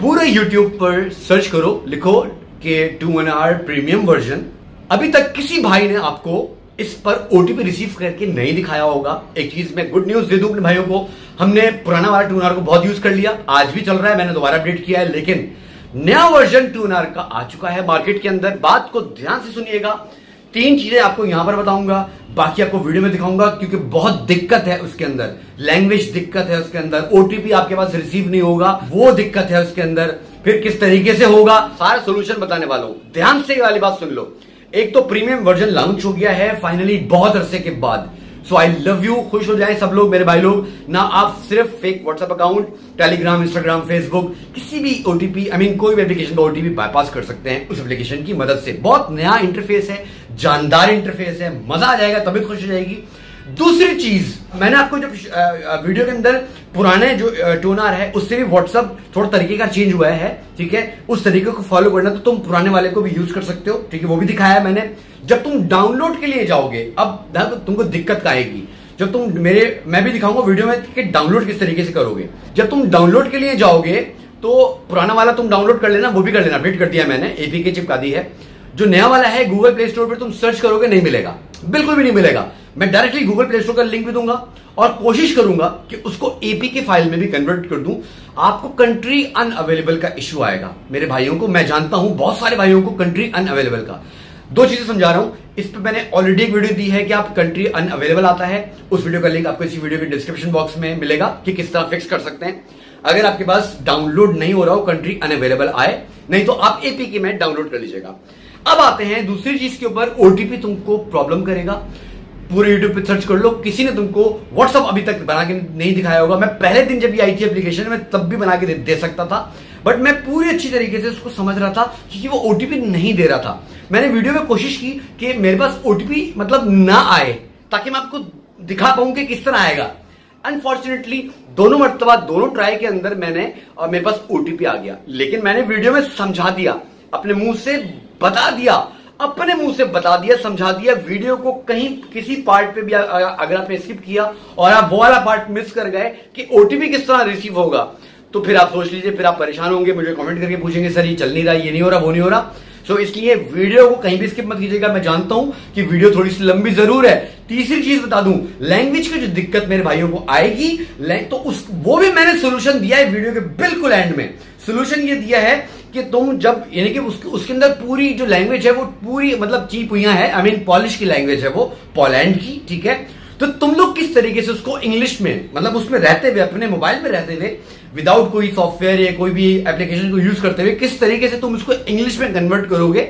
पूरे यूट्यूब पर सर्च करो लिखो के two N R premium version अभी तक किसी भाई ने आपको इस पर ओटीपी रिसीव करके नहीं दिखाया होगा एक चीज मैं गुड न्यूज दे दू अपने भाइयों को हमने पुराना वाला टू को बहुत यूज कर लिया आज भी चल रहा है मैंने दोबारा अपडेट किया है लेकिन नया वर्जन टू का आ चुका है मार्केट के अंदर बात को ध्यान से सुनिएगा तीन चीजें आपको यहां पर बताऊंगा बाकी आपको वीडियो में दिखाऊंगा क्योंकि बहुत दिक्कत है उसके अंदर लैंग्वेज दिक्कत है उसके अंदर ओटीपी आपके पास रिसीव नहीं होगा वो दिक्कत है उसके अंदर फिर किस तरीके से होगा सारा सोल्यूशन बताने वाला हूं ध्यान से ये वाली बात सुन लो एक तो प्रीमियम वर्जन लॉन्च हो गया है फाइनली बहुत अरसे के बाद सो आई लव यू खुश हो जाए सब लोग मेरे भाई लोग ना आप सिर्फ fake WhatsApp account Telegram Instagram Facebook किसी भी ओटीपी आई मीन कोई भी एप्लीकेशन का ओटीपी बाईपास कर सकते हैं उस एप्लीकेशन की मदद से बहुत नया इंटरफेस है जानदार इंटरफेस है मजा आ जाएगा तभी खुश हो जाएगी दूसरी चीज मैंने आपको जब वीडियो के अंदर पुराने जो टोनर है उससे भी व्हाट्सअप थोड़ा तरीके का चेंज हुआ है ठीक है उस तरीके को फॉलो करना तो तुम पुराने वाले को भी यूज कर सकते हो ठीक है वो भी दिखाया है मैंने जब तुम डाउनलोड के लिए जाओगे अब तुमको दिक्कत आएगी जब तुम मेरे मैं भी दिखाऊंगा वीडियो में कि डाउनलोड किस तरीके से करोगे जब तुम डाउनलोड के लिए जाओगे तो पुराना वाला तुम डाउनलोड कर लेना वो भी कर लेना अपडेट कर दिया मैंने एपीके चिपका दी है जो नया वाला है गूगल प्ले स्टोर पर तुम सर्च करोगे नहीं मिलेगा बिल्कुल भी नहीं मिलेगा मैं डायरेक्टली गूगल प्ले स्टोर का लिंक भी दूंगा और कोशिश करूंगा कि उसको एपी के फाइल में भी कन्वर्ट कर दूं आपको कंट्री अनअवेलेबल का इश्यू आएगा मेरे भाइयों को मैं जानता हूं बहुत सारे भाइयों को कंट्री अनअवेलेबल का दो चीजें समझा रहा हूं इस पर मैंने ऑलरेडी एक वीडियो दी है कि आप कंट्री अनअवेलेबल आता है उस वीडियो का लिंक आपको इसी वीडियो के डिस्क्रिप्शन बॉक्स में मिलेगा कि किस तरह फिक्स कर सकते हैं अगर आपके पास डाउनलोड नहीं हो रहा हो कंट्री अनअवेलेबल आए नहीं तो आप एपी के में डाउनलोड कर लीजिएगा अब आते हैं दूसरी चीज के ऊपर ओटीपी तुमको प्रॉब्लम करेगा पूरे यूट्यूब पे सर्च कर लो किसी ने तुमको व्हाट्सअप अभी तक बना के नहीं दिखाया होगा मैं पहले दिन जब ये आई थी एप्लीकेशन मैं तब भी बना के दे, दे सकता था बट मैं पूरी अच्छी तरीके से उसको समझ रहा था क्योंकि वो ओटीपी नहीं दे रहा था मैंने वीडियो में कोशिश की कि मेरे पास ओटीपी मतलब ना आए ताकि मैं आपको दिखा पाऊं कि किस तरह आएगा अनफॉर्चुनेटली दोनों मरतबा दोनों ट्राई के अंदर मैंने मेरे पास ओटीपी आ गया लेकिन मैंने वीडियो में समझा दिया अपने मुंह से बता दिया अपने मुंह से बता दिया समझा दिया वीडियो को कहीं किसी पार्ट पे भी अगर आपने स्किप किया और आप वो वाला पार्ट मिस कर गए कि ओटीपी किस तरह रिसीव होगा तो फिर आप सोच लीजिए फिर आप परेशान होंगे मुझे कमेंट करके पूछेंगे सर ये चल नहीं रहा ये नहीं हो रहा वो नहीं हो रहा सो so, इसलिए वीडियो को कहीं भी स्किप मत कीजिएगा मैं जानता हूं कि वीडियो थोड़ी सी लंबी जरूर है तीसरी चीज बता दूं लैंग्वेज की जो दिक्कत मेरे भाइयों को आएगी तो उस वो भी मैंने सोल्यूशन दिया है वीडियो के बिल्कुल एंड में सोल्यूशन ये दिया है कि तुम जब यानी कि उसके उसके अंदर पूरी जो लैंग्वेज है वो पूरी मतलब चीप हुई है आई मीन पॉलिश की लैंग्वेज है वो पोलैंड की ठीक है तो तुम लोग किस तरीके से उसको इंग्लिश में मतलब उसमें रहते हुए अपने मोबाइल में रहते हुए विदाउट कोई सॉफ्टवेयर या कोई भी एप्लीकेशन को यूज करते हुए किस तरीके से तुम उसको इंग्लिश में कन्वर्ट करोगे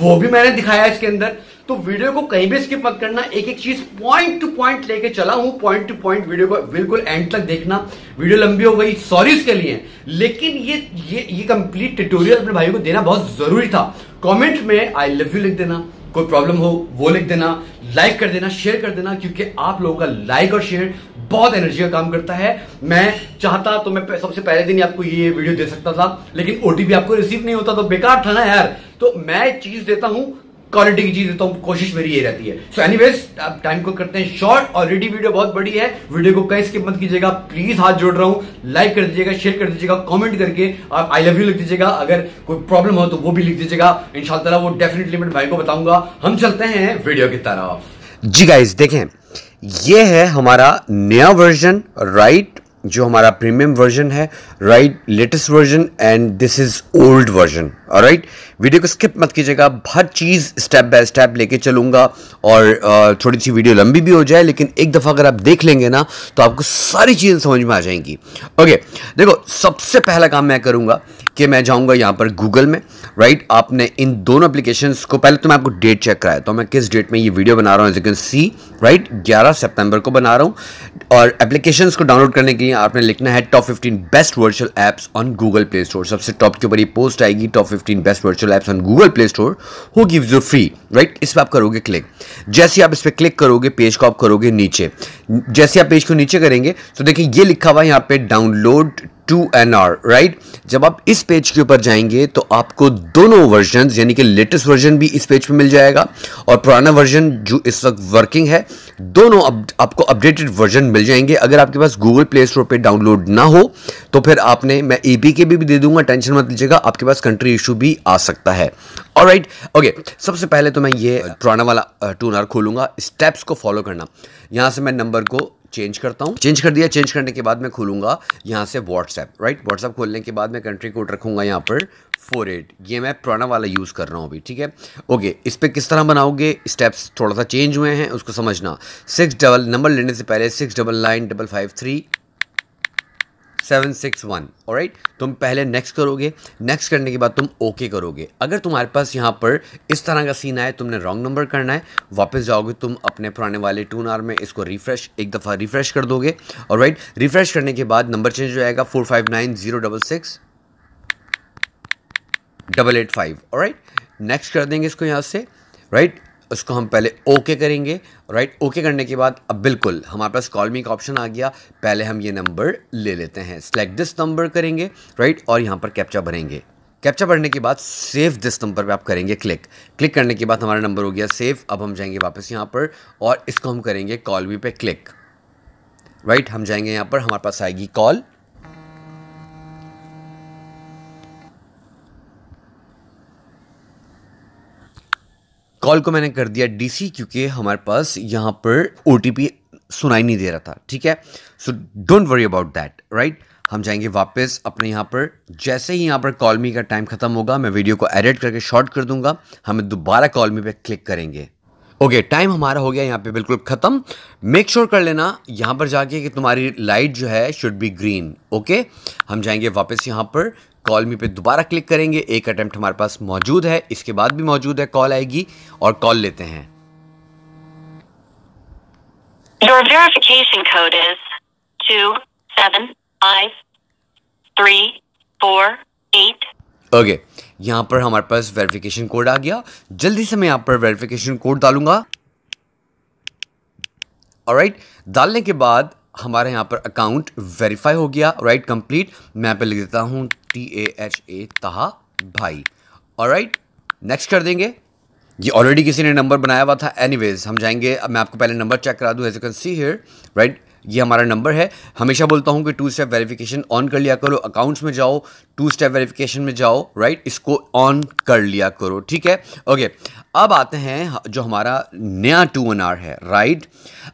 वो भी मैंने दिखाया इसके अंदर तो वीडियो को कहीं भी स्किप मत करना एक एक चीज पॉइंट टू पॉइंट लेके चला हूं पॉइंट टू पॉइंट वीडियो को बिल्कुल एंड तक देखना वीडियो लंबी हो गई सॉरी उसके लिए लेकिन ये ये ये कंप्लीट ट्यूटोरियल अपने भाई को देना बहुत जरूरी था कमेंट में आई लव यू लिख देना कोई प्रॉब्लम हो वो लिख देना लाइक कर देना शेयर कर देना क्योंकि आप लोगों का लाइक और शेयर बहुत एनर्जी का काम करता है मैं चाहता तो मैं सबसे पहले दिन आपको ये वीडियो दे सकता था लेकिन ओटीपी आपको रिसीव नहीं होता तो बेकार था ना यार तो मैं चीज देता हूं क्वालिटी की चीज है तो कोशिश मेरी ये रहती है सो एनी वेज आप टाइम को करते हैं शॉर्ट ऑलरेडी वीडियो बहुत बड़ी है वीडियो को कहीं स्किप मत कीजिएगा प्लीज हाथ जोड़ रहा हूँ लाइक कर दीजिएगा शेयर कर दीजिएगा कमेंट करके आप आई लव यू लिख दीजिएगा अगर कोई प्रॉब्लम हो तो वो भी लिख दीजिएगा इन शाला वो डेफिनेटली मैं भाई को बताऊंगा हम चलते हैं वीडियो की तरफ जी गाइज देखें ये है हमारा नया वर्जन राइट जो हमारा प्रीमियम वर्जन है right latest version and this is old version और राइट वीडियो को स्किप मत कीजिएगा हर चीज़ स्टेप बाय स्टेप लेके चलूंगा और थोड़ी सी वीडियो लंबी भी हो जाए लेकिन एक दफ़ा अगर आप देख लेंगे ना तो आपको सारी चीज़ें समझ में आ जाएंगी ओके देखो सबसे पहला काम मैं करूँगा कि मैं जाऊँगा यहाँ पर गूगल में राइट आपने इन दोनों एप्लीकेशन को पहले तो मैं आपको डेट चेक कराया तो मैं किस डेट में ये वीडियो बना रहा हूँ as you can see right ग्यारह सेप्टेम्बर को बना रहा हूँ और एप्लीकेशन को डाउनलोड करने के लिए आपने लिखना है top fifteen best virtual apps on Google Play Store सबसे टॉप के ऊपर ये पोस्ट आएगी top 15 best virtual apps on Google Play Store who gives you free right इस पर आप करोगे क्लिक जैसे आप इस पर क्लिक करोगे पेज को आप करोगे नीचे जैसे आप पेज को नीचे करेंगे तो देखिए ये लिखा हुआ है यहाँ पे download two N R right जब आप इस पेज के ऊपर जाएंगे तो आपको दोनों वर्जन यानी कि लेटेस्ट वर्जन भी इस पेज पे मिल जाएगा और पुराना वर्जन जो इस वक्त वर्किंग है दोनों अप, आपको अपडेटेड वर्जन मिल जाएंगे अगर आपके पास गूगल प्ले स्टोर पर डाउनलोड ना हो तो फिर आपने मैं ई e के भी, भी दे दूंगा टेंशन मत लीजिएगा आपके पास कंट्री इशू भी आ सकता है और राइट ओके सबसे पहले तो मैं ये हाँ। पुराना वाला टू एन आर खोलूंगा स्टेप्स को फॉलो करना यहाँ से मैं नंबर को चेंज करता हूँ चेंज कर दिया चेंज करने के बाद मैं खोलूँगा यहाँ से व्हाट्सएप राइट व्हाट्सएप खोलने के बाद मैं कंट्री कोड रखूँगा यहाँ पर फोर एट ये मैं पुराना वाला यूज़ कर रहा हूँ अभी ठीक है ओके इस पर किस तरह बनाओगे स्टेप्स थोड़ा सा चेंज हुए हैं उसको समझना सिक्स डबल नंबर लेने से पहले six double nine double five three seven six one right तुम पहले नेक्स्ट करोगे नेक्स्ट करने के बाद तुम ओके okay करोगे अगर तुम्हारे पास यहाँ पर इस तरह का सीन आए तुमने रॉन्ग नंबर करना है वापस जाओगे तुम अपने पुराने वाले टू आर में इसको रिफ्रेश एक दफ़ा रिफ्रेश कर दोगे और राइट रिफ्रेश करने के बाद नंबर चेंज हो जाएगा four five nine zero double six double eight five और राइट नेक्स्ट कर देंगे इसको यहाँ से राइट right? उसको हम पहले ओके करेंगे राइट ओके करने के बाद अब बिल्कुल हमारे पास कॉल मी का ऑप्शन आ गया पहले हम ये नंबर ले लेते हैं सेलेक्ट दिस नंबर करेंगे राइट और यहाँ पर कैप्चा भरेंगे कैप्चा भरने के बाद सेव दिस नंबर पे आप करेंगे क्लिक क्लिक करने के बाद हमारा नंबर हो गया सेव अब हम जाएंगे वापस यहाँ पर और इसको हम करेंगे कॉल मी पे क्लिक राइट हम जाएंगे यहाँ पर हमारे पास आएगी कॉल कॉल को मैंने कर दिया डीसी क्योंकि हमारे पास यहाँ पर ओ सुनाई नहीं दे रहा था ठीक है so don't worry about that right हम जाएंगे वापस अपने यहाँ पर जैसे ही यहाँ पर कॉल मी का टाइम ख़त्म होगा मैं वीडियो को एडिट करके शॉर्ट कर दूंगा हमें दोबारा कॉल मी पे क्लिक करेंगे ओके okay, टाइम हमारा हो गया यहाँ पे बिल्कुल ख़त्म मेक श्योर कर लेना यहाँ पर जाके कि तुम्हारी लाइट जो है शुड बी ग्रीन ओके हम जाएंगे वापस यहाँ पर कॉल मी पे दोबारा क्लिक करेंगे एक अटेम्प्ट हमारे पास मौजूद है इसके बाद भी मौजूद है कॉल आएगी और कॉल लेते हैं Your verification code is two seven five three four eight. Okay यहाँ पर हमारे पास वेरिफिकेशन कोड आ गया जल्दी से मैं यहाँ पर वेरिफिकेशन कोड डालूंगा राइट right, डालने के बाद हमारे यहाँ पर अकाउंट वेरीफाई हो गया राइट कंप्लीट मैं यहाँ पे लिख देता हूँ टी ए एच ए तहा भाई और राइट नेक्स्ट कर देंगे ये ऑलरेडी किसी ने नंबर बनाया हुआ था एनीवेज हम जाएंगे अब मैं आपको पहले नंबर चेक करा दूँ as you can see here right ये हमारा नंबर है हमेशा बोलता हूँ कि टू स्टेप वेरिफिकेशन ऑन कर लिया करो अकाउंट्स में जाओ टू स्टेप वेरिफिकेशन में जाओ राइट इसको ऑन कर लिया करो ठीक है ओके अब आते हैं जो हमारा नया टू एन आर है राइट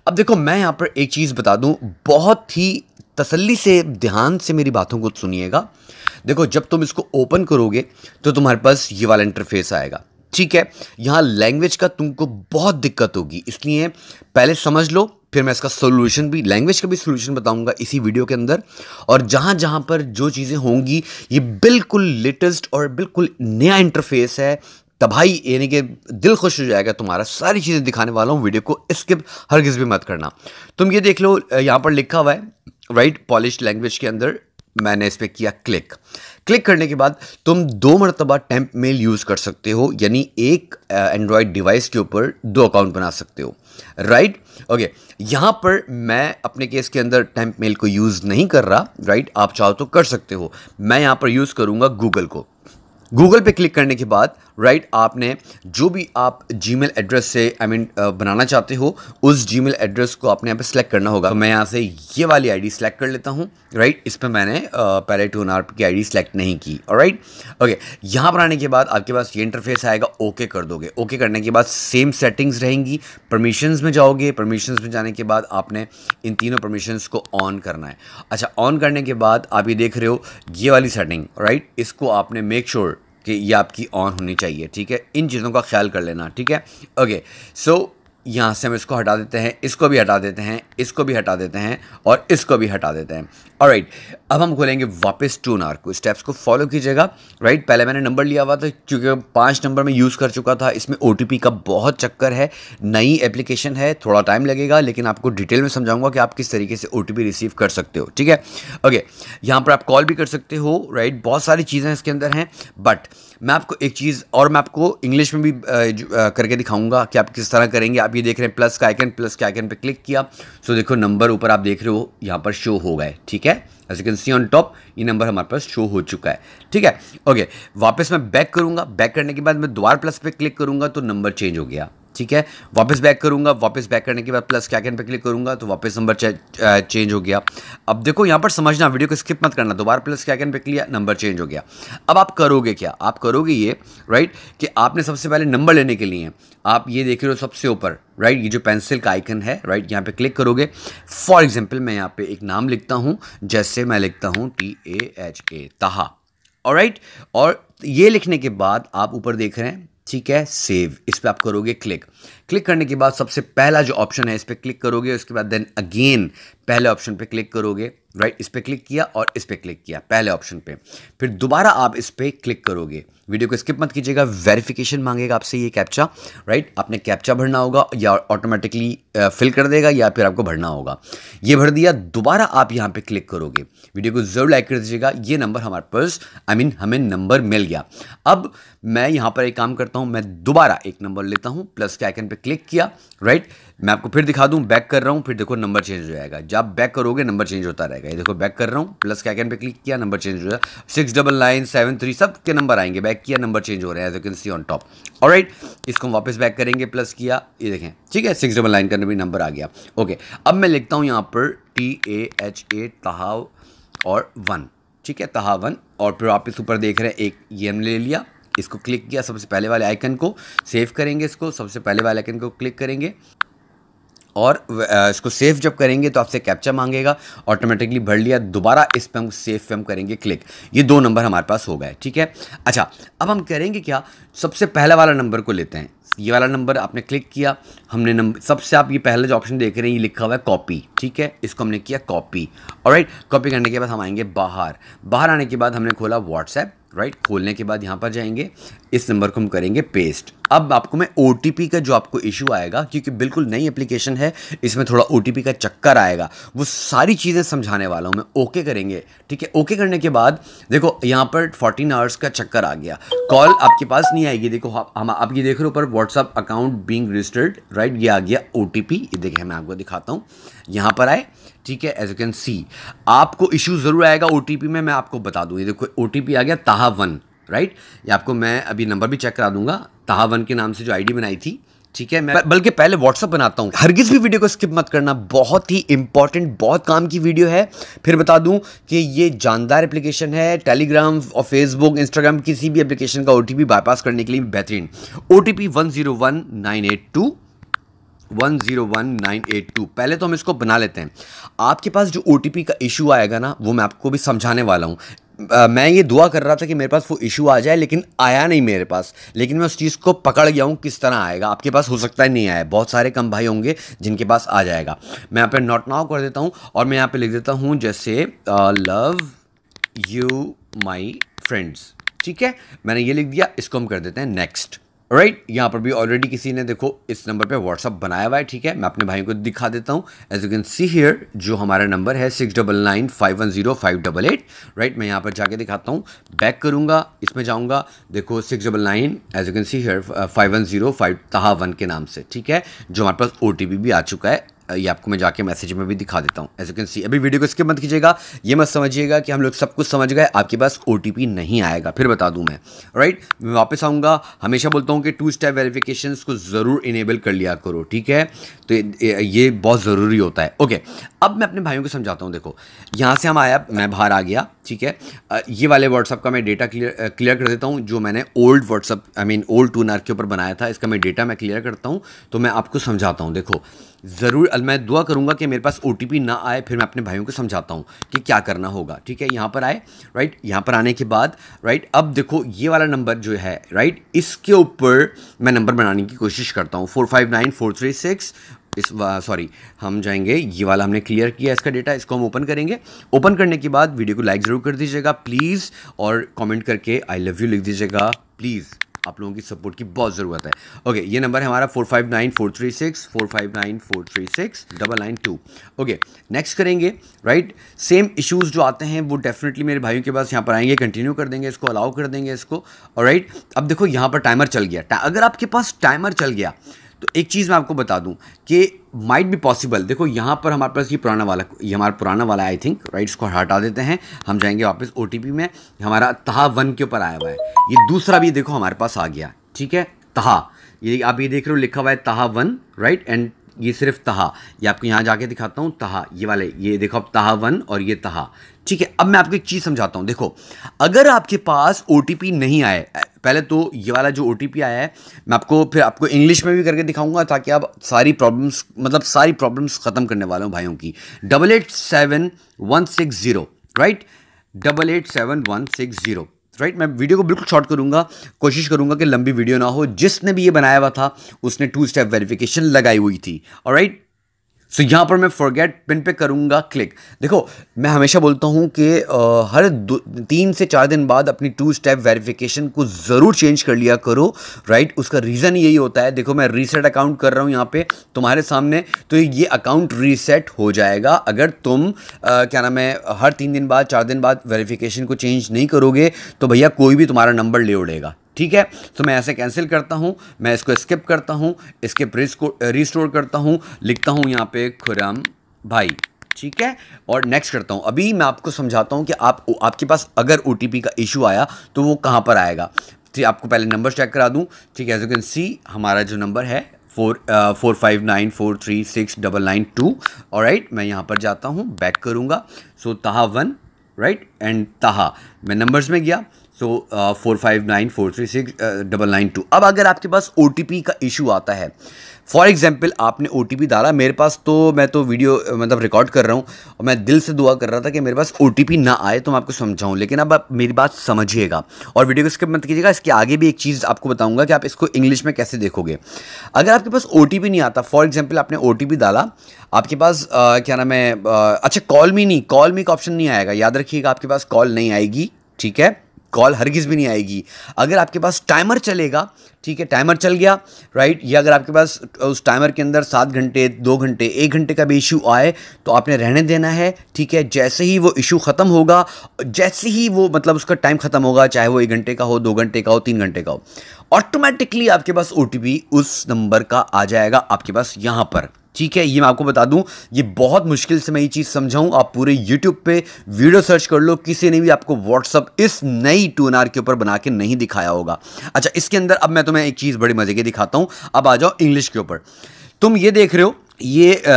अब देखो मैं यहाँ पर एक चीज़ बता दूँ बहुत ही तसल्ली से ध्यान से मेरी बातों को सुनिएगा देखो जब तुम इसको ओपन करोगे तो तुम्हारे पास ये वाला इंटरफेस आएगा ठीक है यहाँ लैंग्वेज का तुमको बहुत दिक्कत होगी इसलिए पहले समझ लो फिर मैं इसका सोल्यूशन भी लैंग्वेज का भी सोल्यूशन बताऊंगा इसी वीडियो के अंदर और जहाँ जहाँ पर जो चीज़ें होंगी ये बिल्कुल लेटेस्ट और बिल्कुल नया इंटरफेस है तबाही यानी कि दिल खुश हो जाएगा तुम्हारा सारी चीज़ें दिखाने वाला हूँ वीडियो को स्किप हर किस भी मत करना तुम ये देख लो यहाँ पर लिखा हुआ है राइट पॉलिश लैंग्वेज के अंदर मैंने इस पर किया क्लिक क्लिक करने के बाद तुम दो मरतबा टेम्प मेल यूज़ कर सकते हो यानी एक एंड्रॉयड डिवाइस के ऊपर दो अकाउंट बना सकते हो राइट ओके यहाँ पर मैं अपने केस के अंदर टेम्प मेल को यूज़ नहीं कर रहा राइट आप चाहो तो कर सकते हो मैं यहाँ पर यूज़ करूँगा गूगल को गूगल पे क्लिक करने के बाद राइट right? आपने जो भी आप जी एड्रेस से I I mean mean, uh, बनाना चाहते हो उस जी एड्रेस को आपने यहाँ पे सिलेक्ट करना होगा तो मैं यहाँ से ये वाली आईडी सेलेक्ट कर लेता हूँ राइट right? इस पर मैंने uh, पहले टू एनआर की आईडी सेलेक्ट नहीं की और राइट ओके यहाँ पर आने के बाद आपके पास ये इंटरफेस आएगा ओके okay कर दोगे ओके okay करने के बाद सेम सेटिंग्स रहेंगी परमिशंस में जाओगे परमिशंस में जाने के बाद आपने इन तीनों परमिशंस को ऑन करना है अच्छा ऑन करने के बाद आप ये देख रहे हो ये वाली सेटिंग राइट right? इसको आपने मेक श्योर sure कि ये आपकी ऑन होनी चाहिए ठीक है इन चीज़ों का ख्याल कर लेना ठीक है ओके सो यहाँ से हम इसको हटा देते हैं इसको भी हटा देते हैं इसको भी हटा देते हैं और इसको भी हटा देते हैं और राइट अब हम खोलेंगे वापस टू नार को स्टेप्स को फॉलो कीजिएगा राइट पहले मैंने नंबर लिया हुआ था क्योंकि पाँच नंबर में यूज़ कर चुका था इसमें ओ का बहुत चक्कर है नई एप्लीकेशन है थोड़ा टाइम लगेगा लेकिन आपको डिटेल में समझाऊंगा कि आप किस तरीके से ओ रिसीव कर सकते हो ठीक है ओके यहाँ पर आप कॉल भी कर सकते हो राइट बहुत सारी चीज़ें इसके अंदर हैं बट मैं आपको एक चीज़ और मैं आपको इंग्लिश में भी करके दिखाऊंगा कि आप किस तरह करेंगे आप ये देख रहे हैं प्लस का आइकन प्लस के आइकन पे क्लिक किया सो देखो नंबर ऊपर आप देख रहे हो यहाँ पर शो हो गए ठीक है as you can see on top ये नंबर हमारे पास शो हो चुका है ठीक है ओके वापस मैं बैक करूँगा बैक करने के बाद मैं द्वार प्लस पे क्लिक करूँगा तो नंबर चेंज हो गया ठीक है वापस बैक करूँगा वापस बैक करने के बाद प्लस कैकन पे क्लिक करूँगा तो वापस नंबर चेंज हो गया अब देखो यहाँ पर समझना वीडियो को स्किप मत करना दोबारा प्लस कैकन पे क्लिक नंबर चेंज हो गया अब आप करोगे क्या आप करोगे ये राइट कि आपने सबसे पहले नंबर लेने के लिए आप ये देख रहे हो सबसे ऊपर राइट ये जो पेंसिल का आइकन है राइट यहाँ पे क्लिक करोगे फॉर एग्जाम्पल मैं यहाँ पे एक नाम लिखता हूँ जैसे मैं लिखता हूँ टी ए एच ए तहा और राइट और ये लिखने के बाद आप ऊपर देख रहे हैं ठीक है सेव इस पर आप करोगे क्लिक क्लिक करने के बाद सबसे पहला जो ऑप्शन है इस पर क्लिक करोगे उसके बाद देन अगेन पहले ऑप्शन पे क्लिक करोगे राइट इस पर क्लिक किया और इस पर क्लिक किया पहले ऑप्शन पे फिर दोबारा आप इस पर क्लिक करोगे वीडियो को स्किप मत कीजिएगा वेरिफिकेशन मांगेगा आपसे ये कैप्चा राइट आपने कैप्चा भरना होगा या ऑटोमेटिकली फिल कर देगा या फिर आपको भरना होगा ये भर दिया दोबारा आप यहाँ पे क्लिक करोगे वीडियो को ज़रूर लाइक कर दीजिएगा ये नंबर हमारे पास आई मीन हमें नंबर मिल गया अब मैं यहाँ पर एक काम करता हूँ मैं दोबारा एक नंबर लेता हूँ प्लस के आइकन पर क्लिक किया राइट मैं आपको फिर दिखा दूं बैक कर रहा हूं फिर देखो नंबर चेंज हो जाएगा जब बैक करोगे नंबर चेंज होता रहेगा ये देखो बैक कर रहा हूं प्लस के आइकन पे क्लिक किया नंबर चेंज हो जाएगा six double nine seven three सब के नंबर आएंगे बैक किया नंबर चेंज हो रहे हैं as you can see on top और राइट इसको हम वापस बैक करेंगे प्लस किया ये देखें ठीक है सिक्स डबल नाइन का भी नंबर आ गया ओके अब मैं लिखता हूँ यहाँ पर टी ए एच ए तहाव और वन ठीक है तहावन और फिर आप इस ऊपर देख रहे हैं एक ये हमने ले लिया इसको क्लिक किया सबसे पहले वाले आइकन को सेव करेंगे इसको सबसे पहले वाले आइकन को क्लिक करेंगे और इसको सेव जब करेंगे तो आपसे कैप्चा मांगेगा ऑटोमेटिकली भर लिया दोबारा इस पर हम सेव पे हम करेंगे क्लिक ये दो नंबर हमारे पास हो गए ठीक है अच्छा अब हम करेंगे क्या सबसे पहला वाला नंबर को लेते हैं ये वाला नंबर आपने क्लिक किया हमने नंबर सबसे आप ये पहला जो ऑप्शन देख रहे हैं ये लिखा हुआ है कॉपी ठीक है इसको हमने किया कॉपी और राइट कॉपी करने के बाद हम आएंगे बाहर बाहर आने के बाद हमने खोला व्हाट्सएप राइट खोलने के बाद यहाँ पर जाएंगे इस नंबर को हम करेंगे पेस्ट अब आपको मैं ओ का जो आपको इशू आएगा क्योंकि बिल्कुल नई एप्लीकेशन है इसमें थोड़ा ओ का चक्कर आएगा वो सारी चीज़ें समझाने वाला हूँ मैं ओके करेंगे ठीक है ओके करने के बाद देखो यहाँ पर 14 आवर्स का चक्कर आ गया कॉल आपके पास नहीं आएगी देखो हम आप ये देख रहे हो ऊपर WhatsApp account being registered right ये आ गया ओ ये देखिए मैं आपको दिखाता हूँ यहाँ पर आए ठीक है एज यू कैन सी आपको इशू ज़रूर आएगा ओ में मैं आपको बता दूँ ये देखो ओ आ गया तहा वन राइट ये आपको मैं अभी नंबर भी चेक करा दूंगा तहा वन के नाम से जो आईडी बनाई थी ठीक है मैं बल्कि पहले व्हाट्सअप बनाता हूँ हरगिज भी वीडियो को स्किप मत करना बहुत ही इंपॉर्टेंट बहुत काम की वीडियो है फिर बता दूं कि ये जानदार एप्लीकेशन है टेलीग्राम और फेसबुक इंस्टाग्राम किसी भी एप्लीकेशन का ओ बाईपास करने के लिए बेहतरीन O T P one zero one nine eight two one zero one nine eight two पहले तो हम इसको बना लेते हैं आपके पास जो ओ का इशू आएगा ना वो मैं आपको भी समझाने वाला हूँ मैं ये दुआ कर रहा था कि मेरे पास वो इशू आ जाए लेकिन आया नहीं मेरे पास लेकिन मैं उस चीज़ को पकड़ गया हूँ किस तरह आएगा आपके पास हो सकता है नहीं आया बहुत सारे कम भाई होंगे जिनके पास आ जाएगा मैं यहाँ पर नोट नाउ कर देता हूँ और मैं यहाँ पर लिख देता हूँ जैसे लव यू माई फ्रेंड्स ठीक है मैंने ये लिख दिया इसको हम कर देते हैं नेक्स्ट राइट right, यहाँ पर भी ऑलरेडी किसी ने देखो इस नंबर पे व्हाट्सअप बनाया हुआ है ठीक है मैं अपने भाई को दिखा देता हूँ as you can see here जो हमारा नंबर है six double nine five one zero five double eight right मैं यहाँ पर जाके दिखाता हूँ बैक करूँगा इसमें जाऊँगा देखो six double nine as you can see here five one zero five तहा वन के नाम से ठीक है जो हमारे पास ओ भी आ चुका है ये आपको मैं जाके मैसेज में भी दिखा देता हूँ एज यू कैन सी अभी वीडियो को स्किप मत कीजिएगा ये मत समझिएगा कि हम लोग सब कुछ समझ गए आपके पास ओ नहीं आएगा फिर बता दूँ मैं राइट मैं वापस आऊँगा हमेशा बोलता हूँ कि टू स्टेप वेरिफिकेशन को ज़रूर इनेबल कर लिया करो ठीक है तो ये बहुत ज़रूरी होता है ओके अब मैं अपने भाइयों को समझाता हूँ देखो यहाँ से हम आया मैं बाहर आ गया ठीक है ये वाले व्हाट्सअप का मैं डेटा क्लियर क्लियर कर देता हूँ जो मैंने old WhatsApp I mean old two के ऊपर बनाया था इसका मैं डेटा मैं क्लियर करता हूँ तो मैं आपको समझाता हूँ देखो ज़रूर मैं दुआ करूँगा कि मेरे पास ओ ना आए फिर मैं अपने भाइयों को समझाता हूँ कि क्या करना होगा ठीक है यहाँ पर आए राइट यहाँ पर आने के बाद राइट अब देखो ये वाला नंबर जो है राइट इसके ऊपर मैं नंबर बनाने की कोशिश करता हूँ four five nine four three six इस सॉरी हम जाएंगे ये वाला हमने क्लियर किया इसका डेटा इसको हम ओपन करेंगे ओपन करने के बाद वीडियो को लाइक ज़रूर कर दीजिएगा प्लीज़ और कॉमेंट करके आई लव यू लिख दीजिएगा प्लीज़ आप लोगों की सपोर्ट की बहुत ज़रूरत है ओके ये नंबर है हमारा four five nine four three six four five nine four three six double nine two okay next करेंगे राइट सेम इश्यूज़ जो आते हैं वो डेफिनेटली मेरे भाइयों के पास यहाँ पर आएंगे कंटिन्यू कर देंगे इसको अलाउ कर देंगे इसको और राइट अब देखो यहाँ पर टाइमर चल गया अगर आपके पास टाइमर चल गया तो एक चीज़ मैं आपको बता दूं कि माइट भी पॉसिबल देखो यहाँ पर हमारे पास ये पुराना वाला ये हमारा पुराना वाला आई थिंक राइट इसको हटा देते हैं हम जाएंगे वापस ओ में हमारा तहा वन के ऊपर आया हुआ है ये दूसरा भी देखो हमारे पास आ गया ठीक है तहा ये आप ये देख रहे हो लिखा हुआ है तहा वन राइट एंड ये सिर्फ तहा ये आपको यहाँ जाके दिखाता हूँ तहा ये वाले ये देखो अब तहा वन और ये तहा ठीक है अब मैं आपको एक चीज़ समझाता हूँ देखो अगर आपके पास ओ नहीं आए पहले तो ये वाला जो ओ आया है मैं आपको फिर आपको इंग्लिश में भी करके दिखाऊंगा ताकि आप सारी प्रॉब्लम्स मतलब सारी प्रॉब्लम्स ख़त्म करने वाला हूँ भाइयों की double eight seven one six zero right double eight seven one six zero right मैं वीडियो को बिल्कुल शॉर्ट करूंगा कोशिश करूंगा कि लंबी वीडियो ना हो जिसने भी ये बनाया हुआ था उसने टू स्टेप वेरिफिकेशन लगाई हुई थी और राइट सो so, यहाँ पर मैं फॉरगेट पिन पे करूँगा क्लिक देखो मैं हमेशा बोलता हूँ कि हर दो तीन से चार दिन बाद अपनी टू स्टेप वेरिफिकेशन को ज़रूर चेंज कर लिया करो राइट उसका रीज़न यही होता है देखो मैं रीसेट अकाउंट कर रहा हूँ यहाँ पे तुम्हारे सामने तो ये अकाउंट रीसेट हो जाएगा अगर तुम आ, क्या नाम है हर तीन दिन बाद चार दिन बाद वेरीफिकेशन को चेंज नहीं करोगे तो भैया कोई भी तुम्हारा नंबर ले उड़ेगा ठीक है तो मैं ऐसे कैंसिल करता हूँ मैं इसको स्किप करता हूँ स्किप रिस्टोर करता हूँ लिखता हूँ यहाँ पे खुरम भाई ठीक है और नेक्स्ट करता हूँ अभी मैं आपको समझाता हूँ कि आप आपके पास अगर ओ का इशू आया तो वो कहाँ पर आएगा ठीक आपको पहले नंबर चेक करा दूँ ठीक है एज यू कैन सी हमारा जो नंबर है four four five nine four three six double nine two और राइट मैं यहाँ पर जाता हूँ बैक करूँगा सो so, तहा वन राइट एंड तहा मैं नंबर्स में गया so four five nine four three six double nine two अब अगर आपके पास ओ का इशू आता है फॉर एग्ज़ाम्पल आपने ओ डाला मेरे पास तो मैं तो वीडियो uh, मतलब रिकॉर्ड कर रहा हूँ और मैं दिल से दुआ कर रहा था कि मेरे पास ओ ना आए तो मैं आपको समझाऊँ लेकिन अब आप मेरी बात समझिएगा और वीडियो को स्किप मत कीजिएगा इसके आगे भी एक चीज़ आपको बताऊँगा कि आप इसको इंग्लिश में कैसे देखोगे अगर आपके पास ओ नहीं आता फॉर एग्ज़ाम्पल आपने ओ डाला आपके पास आ, uh, क्या नाम है uh, अच्छा कॉल मी नहीं कॉल मी का ऑप्शन नहीं आएगा याद रखिएगा आपके पास कॉल नहीं आएगी ठीक है कॉल हरगिज़ भी नहीं आएगी अगर आपके पास टाइमर चलेगा ठीक है टाइमर चल गया राइट या अगर आपके पास उस टाइमर के अंदर सात घंटे दो घंटे एक घंटे का भी इशू आए तो आपने रहने देना है ठीक है जैसे ही वो इशू ख़त्म होगा जैसे ही वो मतलब उसका टाइम ख़त्म होगा चाहे वो एक घंटे का हो दो घंटे का हो तीन घंटे का हो ऑटोमेटिकली आपके पास ओ उस नंबर का आ जाएगा आपके पास यहाँ पर ठीक है ये मैं आपको बता दूं ये बहुत मुश्किल से मैं ये चीज़ समझाऊं आप पूरे यूट्यूब पे वीडियो सर्च कर लो किसी ने भी आपको व्हाट्सअप इस नई टू के ऊपर बना के नहीं दिखाया होगा अच्छा इसके अंदर अब मैं तुम्हें एक चीज़ बड़ी मज़े की दिखाता हूँ अब आ जाओ इंग्लिश के ऊपर तुम ये देख रहे हो ये आ,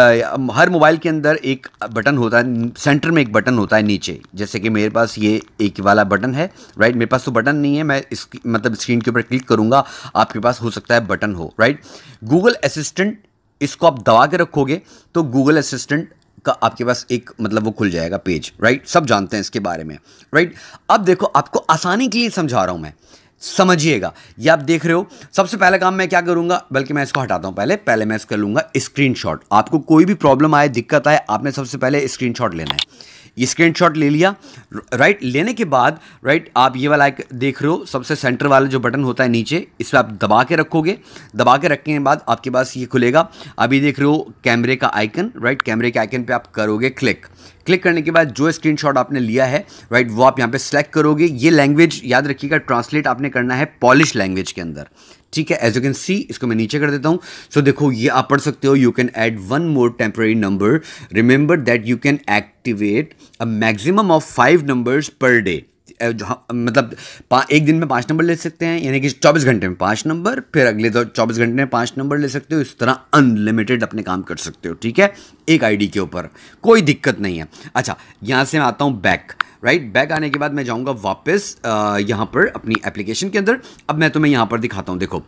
हर मोबाइल के अंदर एक बटन होता है सेंटर में एक बटन होता है नीचे जैसे कि मेरे पास ये एक वाला बटन है राइट मेरे पास तो बटन नहीं है मैं इस मतलब स्क्रीन के ऊपर क्लिक करूंगा आपके पास हो सकता है बटन हो राइट गूगल असिस्टेंट इसको आप दबा के रखोगे तो गूगल असिस्टेंट का आपके पास एक मतलब वो खुल जाएगा पेज राइट सब जानते हैं इसके बारे में राइट अब देखो आपको आसानी के लिए समझा रहा हूं मैं समझिएगा ये आप देख रहे हो सबसे पहला काम मैं क्या करूंगा बल्कि मैं इसको हटाता हूं पहले पहले मैं इसको लूंगा स्क्रीनशॉट आपको कोई भी प्रॉब्लम आए दिक्कत आए आपने सबसे पहले स्क्रीनशॉट लेना है ये स्क्रीनशॉट ले लिया राइट लेने के बाद राइट आप ये वाला देख रहे हो सबसे सेंटर वाला जो बटन होता है नीचे इस पर आप दबा के रखोगे दबा के रखने के बाद आपके पास ये खुलेगा अभी देख रहे हो कैमरे का आइकन राइट कैमरे के आइकन पर आप करोगे क्लिक क्लिक करने के बाद जो स्क्रीनशॉट आपने लिया है राइट वो आप यहाँ पे सेलेक्ट करोगे ये लैंग्वेज याद रखिएगा ट्रांसलेट आपने करना है पॉलिश लैंग्वेज के अंदर ठीक है एज यू कैन सी इसको मैं नीचे कर देता हूँ सो so, देखो ये आप पढ़ सकते हो you can add one more temporary number remember that you can activate a maximum of five numbers per day मतलब एक दिन में पांच नंबर ले सकते हैं यानी कि चौबीस घंटे में पांच नंबर फिर अगले तो चौबीस घंटे में पांच नंबर ले सकते हो इस तरह अनलिमिटेड अपने काम कर सकते हो ठीक है एक आईडी के ऊपर कोई दिक्कत नहीं है अच्छा यहां से मैं आता हूं बैक राइट right? बैग आने के बाद मैं जाऊँगा वापस यहाँ पर अपनी एप्लीकेशन के अंदर अब मैं तुम्हें यहाँ पर दिखाता हूँ देखो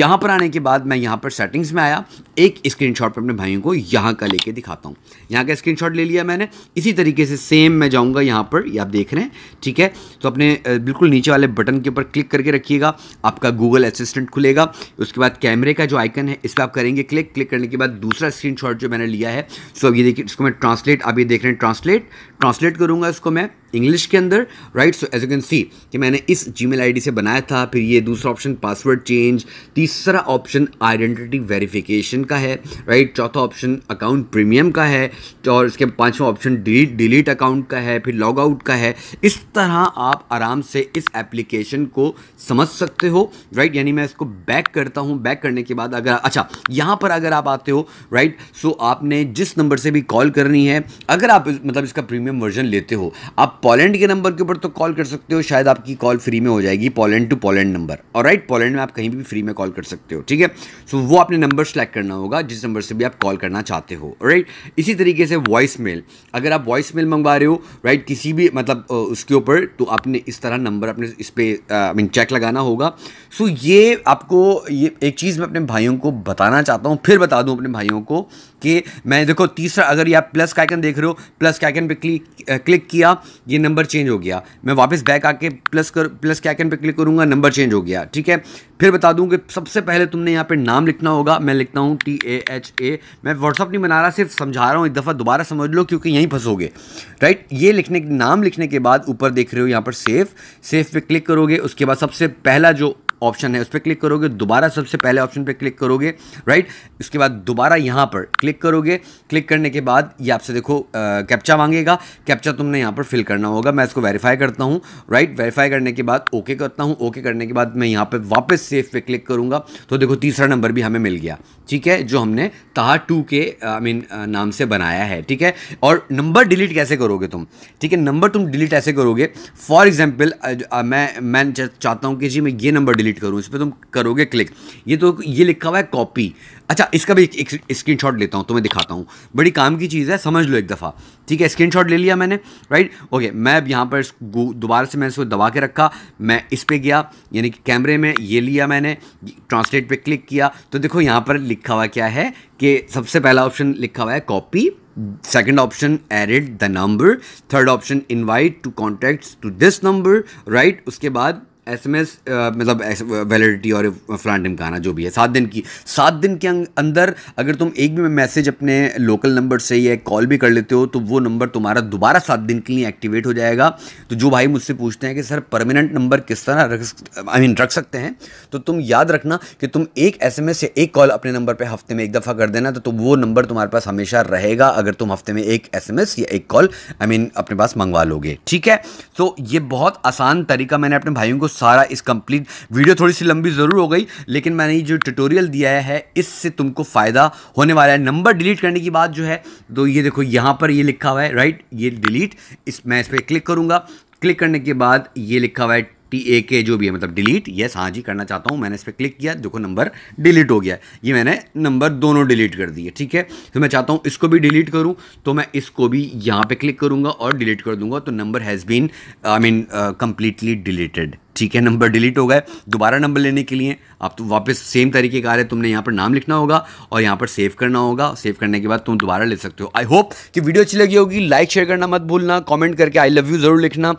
यहाँ पर आने के बाद मैं यहाँ पर सेटिंग्स में आया एक स्क्रीन शॉट अपने भाइयों को यहाँ का लेके दिखाता हूँ यहाँ का स्क्रीनशॉट ले लिया मैंने इसी तरीके से सेम मैं जाऊँगा यहाँ पर ये आप देख रहे हैं ठीक है तो अपने बिल्कुल नीचे वाले बटन के ऊपर क्लिक करके रखिएगा आपका गूगल असिस्टेंट खुलेगा उसके बाद कैमरे का जो आइकन है इस पर आप करेंगे क्लिक क्लिक करने के बाद दूसरा स्क्रीन जो मैंने लिया है सो अब ये देखिए इसको मैं ट्रांसलेट आप ये देख रहे हैं ट्रांसलेट ट्रांसलेट करूँगा इसको मैं इंग्लिश के अंदर right so as you can see कि मैंने इस जी मेल से बनाया था फिर ये दूसरा ऑप्शन पासवर्ड चेंज तीसरा ऑप्शन आइडेंटिटी वेरिफिकेशन का है राइट right? चौथा ऑप्शन अकाउंट प्रीमियम का है और इसके पांचवा ऑप्शन डिलीट डिलीट अकाउंट का है फिर लॉग आउट का है इस तरह आप आराम से इस एप्लीकेशन को समझ सकते हो राइट right? यानी मैं इसको बैक करता हूँ बैक करने के बाद अगर अच्छा यहाँ पर अगर आप आते हो राइट right? सो so आपने जिस नंबर से भी कॉल करनी है अगर आप मतलब इसका प्रीमियम वर्जन लेते हो आप पोलैंड के नंबर के ऊपर तो कॉल कर सकते हो शायद आपकी कॉल फ्री में हो जाएगी पोलैंड टू पोलैंड नंबर और राइट पोलैंड में आप कहीं भी फ्री में कॉल कर सकते हो ठीक है सो वो आपने नंबर सेलेक्ट करना होगा जिस नंबर से भी आप कॉल करना चाहते हो राइट इसी तरीके से वॉइस मेल अगर आप वॉइस मेल मंगवा रहे हो राइट किसी भी मतलब उसके ऊपर तो आपने इस तरह नंबर अपने इस पर आई मीन चेक लगाना होगा सो ये आपको ये एक चीज़ मैं अपने भाइयों को बताना चाहता हूँ फिर बता दूँ अपने भाइयों को कि मैं देखो तीसरा अगर ये आप प्लस का आइकन देख रहे हो प्लस के आइकन पे क्लिक क्लिक किया ये नंबर चेंज हो गया मैं वापस बैक आके प्लस कर प्लस के आइकन पे क्लिक करूँगा नंबर चेंज हो गया ठीक है फिर बता दूँ कि सबसे पहले तुमने यहाँ पे नाम लिखना होगा मैं लिखता हूँ टी ए एच ए मैं व्हाट्सअप नहीं बना रहा सिर्फ समझा रहा हूँ एक दफ़ा दोबारा समझ लो क्योंकि यहीं फंसोगे राइट ये लिखने नाम लिखने के बाद ऊपर देख रहे हो यहाँ पर सेफ सेफ पे क्लिक करोगे उसके बाद सबसे पहला जो ऑप्शन है उस पर क्लिक करोगे दोबारा सबसे पहले ऑप्शन पर क्लिक करोगे राइट उसके बाद दोबारा यहाँ पर क्लिक करोगे क्लिक करने के बाद ये आपसे देखो कैप्चा मांगेगा कैप्चा तुमने यहाँ पर फिल करना होगा मैं इसको वेरीफाई करता हूँ राइट वेरीफाई करने के बाद ओके करता हूँ ओके करने के बाद मैं यहाँ पर वापस सेफ पे क्लिक करूँगा तो देखो तीसरा नंबर भी हमें मिल गया ठीक है जो हमने तहा टू के आई मीन नाम से बनाया है ठीक है और नंबर डिलीट कैसे करोगे तुम ठीक है नंबर तुम डिलीट ऐसे करोगे फॉर एग्जाम्पल मैं मैं चाहता हूँ कि जी मैं ये नंबर डिलीट डिलीट करूँ इस पर तुम करोगे क्लिक ये तो ये लिखा हुआ है कॉपी अच्छा इसका भी एक, एक स्क्रीनशॉट लेता हूँ तुम्हें दिखाता हूँ बड़ी काम की चीज़ है समझ लो एक दफ़ा ठीक है स्क्रीन ले लिया मैंने राइट ओके मैं अब यहाँ पर दोबारा से मैंने इसको दबा के रखा मैं इस पर गया यानी कि कैमरे में ये लिया मैंने ट्रांसलेट पर क्लिक किया तो देखो यहाँ पर लिखा हुआ क्या है कि सबसे पहला ऑप्शन लिखा हुआ है copy second option edit the number third option invite to contact to this number right उसके बाद एस एम एस मतलब वैलिडिटी uh, और फलान इमकाना जो भी है सात दिन की सात दिन के अंदर अगर तुम एक भी मैसेज अपने लोकल नंबर से या कॉल भी कर लेते हो तो वो नंबर तुम्हारा दोबारा सात दिन के लिए एक्टिवेट हो जाएगा तो जो भाई मुझसे पूछते हैं कि सर परमानेंट नंबर किस तरह रख आई मीन रख सकते हैं तो तुम याद रखना कि तुम एक एस एम एस या एक कॉल अपने नंबर पर हफ्ते में एक दफ़ा कर देना तो, तो वो नंबर तुम्हारे पास हमेशा रहेगा अगर तुम हफ्ते में एक एस एम एस या एक कॉल आई मीन अपने पास मंगवा लोगे ठीक है तो ये बहुत आसान तरीका मैंने अपने भाइयों को सारा इस कंप्लीट वीडियो थोड़ी सी लंबी ज़रूर हो गई लेकिन मैंने ये जो ट्यूटोरियल दिया है इससे तुमको फ़ायदा होने वाला है नंबर डिलीट करने की बात जो है तो ये देखो यहाँ पर ये लिखा हुआ है राइट ये डिलीट इस मैं इस पर क्लिक करूँगा क्लिक करने के बाद ये लिखा हुआ है टी ए के जो भी है मतलब डिलीट यस हाँ जी करना चाहता हूँ मैंने इस पर क्लिक किया देखो नंबर डिलीट हो गया ये मैंने नंबर दोनों डिलीट कर दिए ठीक है तो मैं चाहता हूँ इसको भी डिलीट करूँ तो मैं इसको भी यहाँ पे क्लिक करूँगा और डिलीट कर दूँगा तो number has been I mean completely deleted ठीक है नंबर डिलीट हो गए दोबारा नंबर लेने के लिए आप तो वापस सेम तरीके का आ रहे तुमने यहाँ पर नाम लिखना होगा और यहाँ पर सेव करना होगा सेव करने के बाद तुम दोबारा ले सकते हो आई होप कि वीडियो अच्छी लगी होगी लाइक शेयर करना मत भूलना कमेंट करके आई लव यू ज़रूर लिखना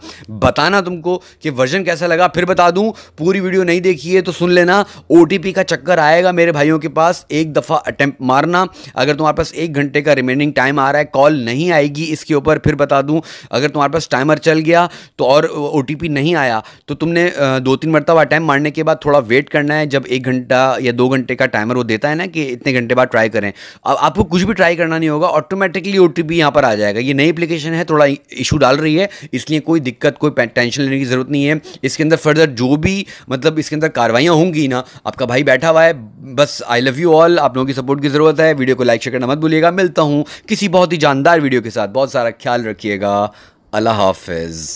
बताना तुमको कि वर्जन कैसा लगा फिर बता दूँ पूरी वीडियो नहीं देखी है तो सुन लेना ओ का चक्कर आएगा मेरे भाइयों के पास एक दफ़ा अटैम्प मारना अगर तुम्हारे पास एक घंटे का रिमेनिंग टाइम आ रहा है कॉल नहीं आएगी इसके ऊपर फिर बता दूँ अगर तुम्हारे पास टाइमर चल गया तो और ओ नहीं आया तो तुमने दो तीन मरतबा अटैम्प मारने के बाद थोड़ा वेट करना है जब एक घंटा या दो घंटे का टाइमर वो देता है ना कि इतने घंटे बाद ट्राई करें अब आपको कुछ भी ट्राई करना नहीं होगा ऑटोमेटिकली ओ टी यहाँ पर आ जाएगा ये नई एप्लीकेशन है थोड़ा इशू डाल रही है इसलिए कोई दिक्कत कोई टेंशन लेने की ज़रूरत नहीं है इसके अंदर फर्दर जो भी मतलब इसके अंदर कार्रवाइयाँ होंगी ना आपका भाई बैठा हुआ है बस आई लव यू ऑल आप लोगों की सपोर्ट की ज़रूरत है वीडियो को लाइक शेयर करना मत भूलिएगा मिलता हूँ किसी बहुत ही जानदार वीडियो के साथ बहुत सारा ख्याल रखिएगा अल्लाह हाफिज़